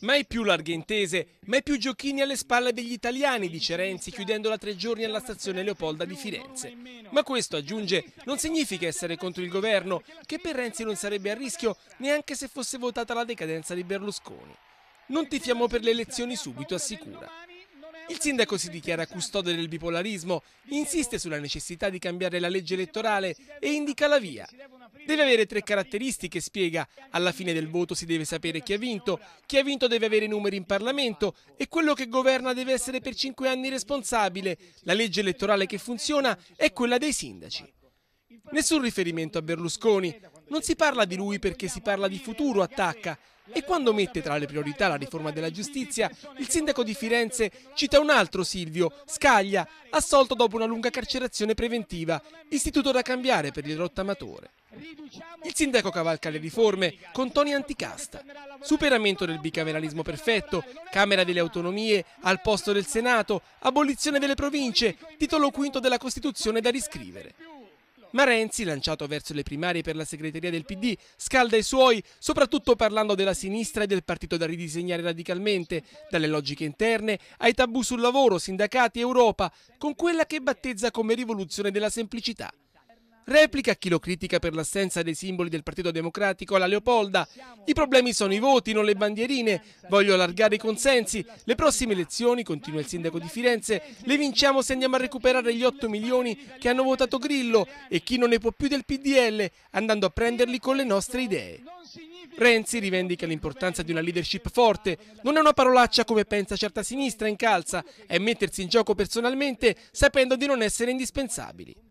Mai più larghe intese, mai più giochini alle spalle degli italiani, dice Renzi, chiudendola tre giorni alla stazione Leopolda di Firenze. Ma questo, aggiunge, non significa essere contro il governo, che per Renzi non sarebbe a rischio neanche se fosse votata la decadenza di Berlusconi. Non tifiamo per le elezioni subito, assicura. Il sindaco si dichiara custode del bipolarismo, insiste sulla necessità di cambiare la legge elettorale e indica la via. Deve avere tre caratteristiche, spiega. Alla fine del voto si deve sapere chi ha vinto, chi ha vinto deve avere numeri in Parlamento e quello che governa deve essere per cinque anni responsabile. La legge elettorale che funziona è quella dei sindaci. Nessun riferimento a Berlusconi, non si parla di lui perché si parla di futuro, attacca. E quando mette tra le priorità la riforma della giustizia, il sindaco di Firenze cita un altro Silvio, Scaglia, assolto dopo una lunga carcerazione preventiva, istituto da cambiare per il rottamatore. Il sindaco cavalca le riforme con Tony Anticasta. Superamento del bicameralismo perfetto, Camera delle Autonomie al posto del Senato, abolizione delle province, titolo quinto della Costituzione da riscrivere. Ma Renzi, lanciato verso le primarie per la segreteria del PD, scalda i suoi, soprattutto parlando della sinistra e del partito da ridisegnare radicalmente, dalle logiche interne ai tabù sul lavoro, sindacati, e Europa, con quella che battezza come rivoluzione della semplicità. Replica chi lo critica per l'assenza dei simboli del Partito Democratico alla Leopolda. I problemi sono i voti, non le bandierine. Voglio allargare i consensi. Le prossime elezioni, continua il sindaco di Firenze, le vinciamo se andiamo a recuperare gli 8 milioni che hanno votato Grillo e chi non ne può più del PDL, andando a prenderli con le nostre idee. Renzi rivendica l'importanza di una leadership forte. Non è una parolaccia come pensa certa sinistra in calza, è mettersi in gioco personalmente sapendo di non essere indispensabili.